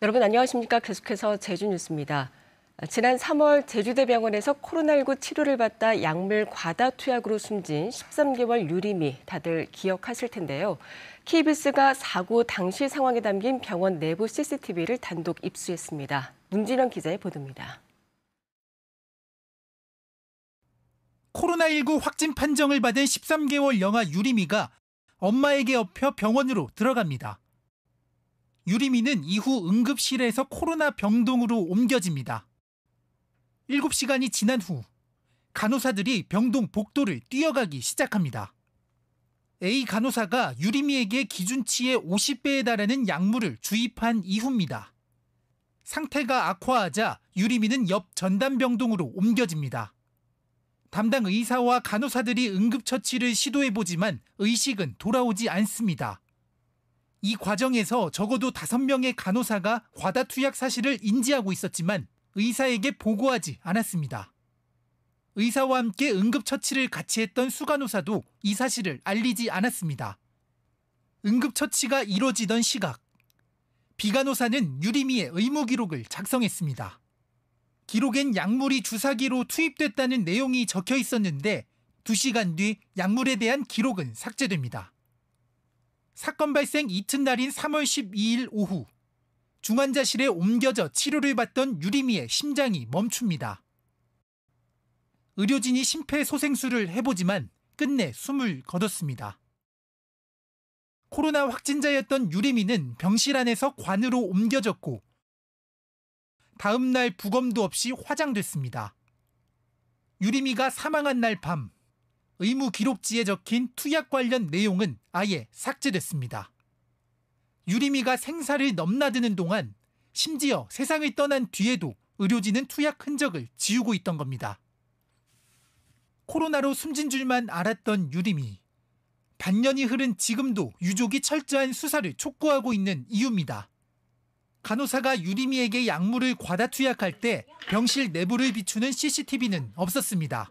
여러분 안녕하십니까? 계속해서 제주 뉴스입니다. 지난 3월 제주대병원에서 코로나19 치료를 받다 약물 과다 투약으로 숨진 13개월 유림이 다들 기억하실 텐데요. KBS가 사고 당시 상황에 담긴 병원 내부 CCTV를 단독 입수했습니다. 문진영 기자의 보도입니다. 코로나19 확진 판정을 받은 13개월 영아 유림이가 엄마에게 업혀 병원으로 들어갑니다. 유리미는 이후 응급실에서 코로나 병동으로 옮겨집니다. 7시간이 지난 후 간호사들이 병동 복도를 뛰어가기 시작합니다. A 간호사가 유리미에게 기준치의 50배에 달하는 약물을 주입한 이후입니다. 상태가 악화하자 유리미는 옆 전담병동으로 옮겨집니다. 담당 의사와 간호사들이 응급처치를 시도해보지만 의식은 돌아오지 않습니다. 이 과정에서 적어도 5명의 간호사가 과다 투약 사실을 인지하고 있었지만 의사에게 보고하지 않았습니다. 의사와 함께 응급처치를 같이 했던 수간호사도 이 사실을 알리지 않았습니다. 응급처치가 이뤄지던 시각, 비간호사는 유리미의 의무 기록을 작성했습니다. 기록엔 약물이 주사기로 투입됐다는 내용이 적혀 있었는데 2시간 뒤 약물에 대한 기록은 삭제됩니다. 사건 발생 이튿날인 3월 12일 오후 중환자실에 옮겨져 치료를 받던 유리미의 심장이 멈춥니다. 의료진이 심폐소생술을 해보지만 끝내 숨을 거뒀습니다. 코로나 확진자였던 유리미는 병실 안에서 관으로 옮겨졌고 다음날 부검도 없이 화장됐습니다. 유리미가 사망한 날밤 의무 기록지에 적힌 투약 관련 내용은 아예 삭제됐습니다. 유림이가 생사를 넘나드는 동안 심지어 세상을 떠난 뒤에도 의료진은 투약 흔적을 지우고 있던 겁니다. 코로나로 숨진 줄만 알았던 유림이 반년이 흐른 지금도 유족이 철저한 수사를 촉구하고 있는 이유입니다. 간호사가 유림이에게 약물을 과다 투약할 때 병실 내부를 비추는 CCTV는 없었습니다.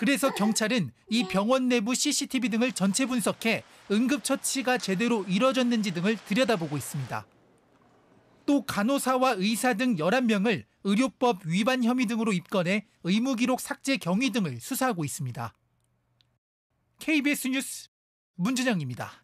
그래서 경찰은 이 병원 내부 CCTV 등을 전체 분석해 응급처치가 제대로 이뤄졌는지 등을 들여다보고 있습니다. 또 간호사와 의사 등 11명을 의료법 위반 혐의 등으로 입건해 의무기록 삭제 경위 등을 수사하고 있습니다. KBS 뉴스 문준영입니다.